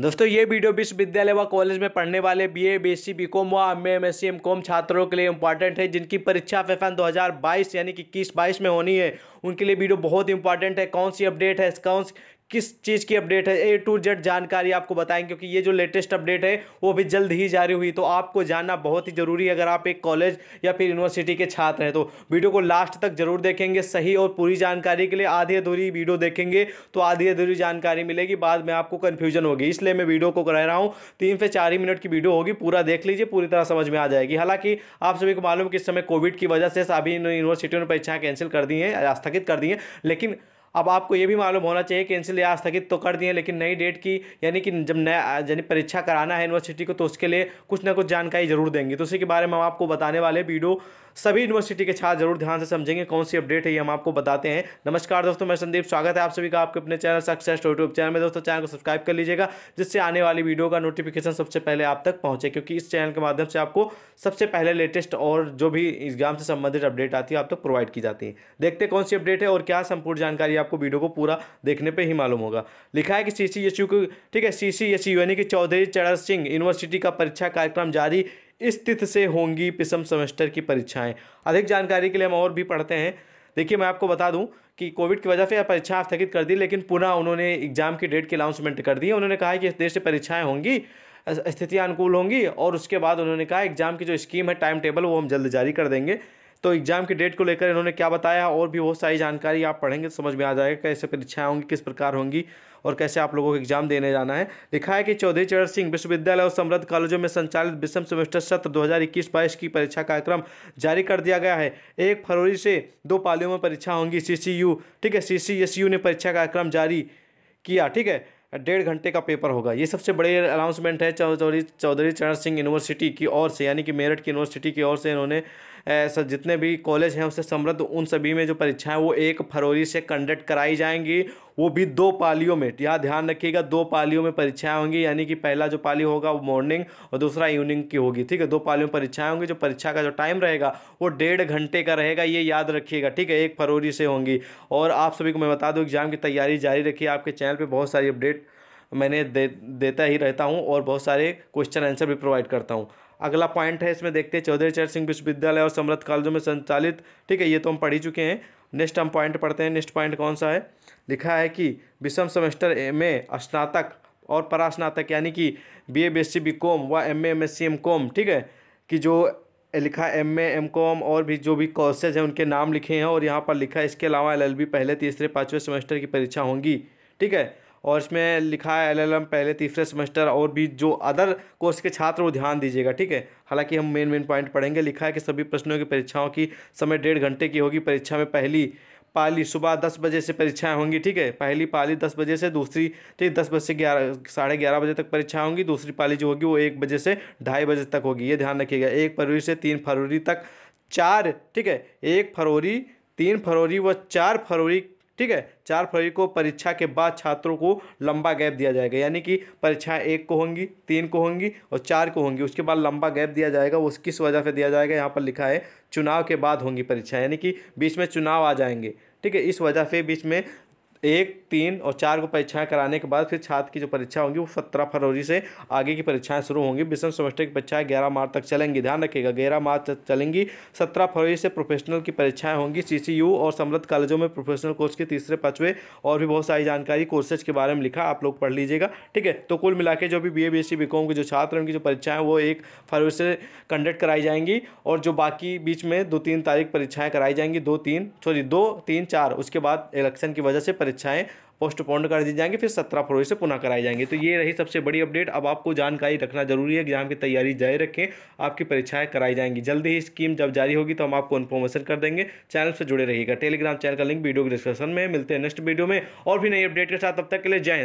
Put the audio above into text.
दोस्तों ये वीडियो विश्वविद्यालय व कॉलेज में पढ़ने वाले बीए, बीएससी, बीकॉम व एम एम एस छात्रों के लिए इंपॉर्टेंट है जिनकी परीक्षा फेफन 2022 यानी कि इक्कीस बाईस में होनी है उनके लिए वीडियो बहुत इंपॉर्टेंट है कौन सी अपडेट है कौन किस चीज़ की अपडेट है ए टू जेड जानकारी आपको बताएं क्योंकि ये जो लेटेस्ट अपडेट है वो भी जल्द ही जारी हुई तो आपको जानना बहुत ही ज़रूरी है अगर आप एक कॉलेज या फिर यूनिवर्सिटी के छात्र हैं तो वीडियो को लास्ट तक जरूर देखेंगे सही और पूरी जानकारी के लिए आधी अधूरी वीडियो देखेंगे तो आधी अधूरी जानकारी मिलेगी बाद में आपको कन्फ्यूजन होगी इसलिए मैं वीडियो को कह रहा हूँ तीन से चार ही मिनट की वीडियो होगी पूरा देख लीजिए पूरी तरह समझ में आ जाएगी हालांकि आप सभी को मालूम कि इस समय कोविड की वजह से सभी यूनिवर्सिटियों ने परीक्षाएँ कैंसिल कर दी हैं स्थगित कर दी हैं लेकिन अब आपको ये भी मालूम होना चाहिए कैंसिल या स्थगित तो कर दिए लेकिन नई डेट की यानी कि जब नया यानी परीक्षा कराना है यूनिवर्सिटी को तो उसके लिए कुछ ना कुछ जानकारी जरूर देंगे तो उसी के बारे में हम आपको बताने वाले वीडियो सभी यूनिवर्सिटी के छात्र जरूर ध्यान से समझेंगे कौन सी अपडेट है ये हम आपको बताते हैं नमस्कार दोस्तों मैं संदीप स्वागत है आप सभी का आपके अपने चैनल सक्सेस यूट्यूब चैनल में दोस्तों चैनल को सब्सक्राइब कर लीजिएगा जिससे आने वाली वीडियो का नोटिफिकेशन सबसे पहले आप तक पहुंचे क्योंकि इस चैनल के माध्यम से आपको सबसे पहले लेटेस्ट और जो भी एग्जाम से संबंधित अपडेट आती है आप तक प्रोवाइड की जाती है देखते कौन सी अपडेट है और क्या संपूर्ण जानकारी आपको वीडियो को पूरा देखने पर ही मालूम होगा लिखा है कि सी सी एस यू ठीक है सी सी एस यू यानी कि चौधरी चरण सिंह यूनिवर्सिटी का परीक्षा कार्यक्रम जारी इस तिथि से होंगी पिसम सेमेस्टर की परीक्षाएं अधिक जानकारी के लिए हम और भी पढ़ते हैं देखिए मैं आपको बता दूं कि कोविड की वजह से यह परीक्षा स्थगित कर दी लेकिन पुनः उन्होंने एग्जाम की डेट की अनाउंसमेंट कर दी है उन्होंने कहा है कि इस देश से परीक्षाएं होंगी स्थितियाँ अनुकूल होंगी और उसके बाद उन्होंने कहा एग्जाम की जो स्कीम है टाइम टेबल वो हम जल्द जारी कर देंगे तो एग्ज़ाम की डेट को लेकर इन्होंने क्या बताया और भी बहुत सारी जानकारी आप पढ़ेंगे तो समझ में आ जाएगा कैसे परीक्षाएँ होंगी किस प्रकार होंगी और कैसे आप लोगों को एग्जाम देने जाना है लिखा है कि चौधरी चरण सिंह विश्वविद्यालय और समृद्ध कॉलेजों में संचालित विषम सेमेस्टर सत्र 2021-22 की परीक्षा कार्यक्रम जारी कर दिया गया है एक फरवरी से दो पालियों में परीक्षा होंगी सी ठीक है सी ने परीक्षा कार्यक्रम जारी किया ठीक है डेढ़ घंटे का पेपर होगा ये सबसे बड़े अनाउंसमेंट है चौधरी चौधरी चरण सिंह यूनिवर्सिटी की ओर से यानी कि मेरठ की यूनिवर्सिटी की ओर से इन्होंने जितने भी कॉलेज हैं उससे समृद्ध उन सभी में जो परीक्षाएं वो एक फरवरी से कंडक्ट कराई जाएंगी वो भी दो पालियों में यहाँ ध्यान रखिएगा दो पालियों में परीक्षाएं होंगी यानी कि पहला जो पाली होगा वो मॉर्निंग और दूसरा इवनिंग की होगी ठीक है दो पालियों में परीक्षाएं होंगी जो परीक्षा का जो टाइम रहेगा वो डेढ़ घंटे का रहेगा ये याद रखिएगा ठीक है एक फरवरी से होंगी और आप सभी को मैं बता दूँ एग्ज़ाम की तैयारी जारी रखिए आपके चैनल पर बहुत सारी अपडेट मैंने दे देता ही रहता हूँ और बहुत सारे क्वेश्चन आंसर भी प्रोवाइड करता हूँ अगला पॉइंट है इसमें देखते हैं चौधरी चरण सिंह विश्वविद्यालय और समृद्ध कॉलेजों में संचालित ठीक है ये तो हम पढ़ ही चुके हैं नेक्स्ट हम पॉइंट पढ़ते हैं नेक्स्ट पॉइंट कौन सा है लिखा है कि विषम सेमेस्टर में स्नातक और परास्नातक यानी कि B A B S C B com व M A M S C M com ठीक है कि जो लिखा एम ए एम कॉम और भी जो भी कोर्सेज हैं उनके नाम लिखे हैं और यहाँ पर लिखा है इसके अलावा एल एल बी पहले तीसरे पाँचवें सेमेस्टर की परीक्षा होंगी ठीक है और इसमें लिखा है एलएलएम पहले तीसरे सेमेस्टर और भी जो अदर कोर्स के छात्र वो ध्यान दीजिएगा ठीक है हालांकि हम मेन मेन पॉइंट पढ़ेंगे लिखा है कि सभी प्रश्नों की परीक्षाओं की समय डेढ़ घंटे की होगी परीक्षा में पहली पाली सुबह दस बजे से परीक्षाएं होंगी ठीक है पहली पाली दस बजे से दूसरी ठीक दस बजे से ग्यारह साढ़े ग्यारह बजे तक परीक्षाएं होंगी दूसरी पाली जो होगी वो एक बजे से ढाई बजे तक होगी ये ध्यान रखिएगा एक फरवरी से तीन फरवरी तक चार ठीक है एक फरवरी तीन फरवरी व चार फरवरी ठीक है चार फरवरी को परीक्षा के बाद छात्रों को लंबा गैप दिया जाएगा यानी कि परीक्षाएं एक को होंगी तीन को होंगी और चार को होंगी उसके बाद लंबा गैप दिया जाएगा वो किस वजह से दिया जाएगा यहाँ पर लिखा है चुनाव के बाद होंगी परीक्षा यानी कि बीच में चुनाव आ जाएंगे ठीक है इस वजह से बीच में एक तीन और चार को परीक्षाएं कराने के बाद फिर छात्र की जो परीक्षा होंगी वो सत्रह फरवरी से आगे की परीक्षाएं शुरू होंगी विषम सेमेस्टर की परीक्षाएं ग्यारह मार्च तक चलेंगी ध्यान रखिएगा ग्यारह मार्च तक चलेंगी सत्रह फरवरी से प्रोफेशनल की परीक्षाएं होंगी सी और समृद्ध कॉलेजों में प्रोफेशनल कोर्स के तीसरे पाँचवें और भी बहुत सारी जानकारी कोर्सेज के बारे में लिखा आप लोग पढ़ लीजिएगा ठीक है तो कुल मिला जो भी बी ए बी एस के जो छात्र उनकी जो परीक्षाएँ वो एक फरवरी से कंडक्ट कराई जाएंगी और जो बाकी बीच में दो तीन तारीख परीक्षाएँ कराई जाएंगी दो तीन सॉरी दो तीन चार उसके बाद इलेक्शन की वजह से परीक्षा परीक्षाएं पोस्टपोन्ड कर दी जाएंगी फिर सत्रह फरवरी से पुनः कराई जाएंगी तो ये रही सबसे बड़ी अपडेट अब आपको जानकारी रखना जरूरी है एग्जाम की तैयारी जारी रखें आपकी परीक्षाएं कराई जाएंगी जल्दी ही स्कीम जब जारी होगी तो हम आपको इन्फॉर्मेशन कर देंगे चैनल से जुड़े रहिएगा टेलीग्राम चैनल का लिंक वीडियो के डिस्क्रिप्शन में मिलते हैं नेक्स्ट वीडियो में और भी नई अपडेट के साथ तब तक के लिए जय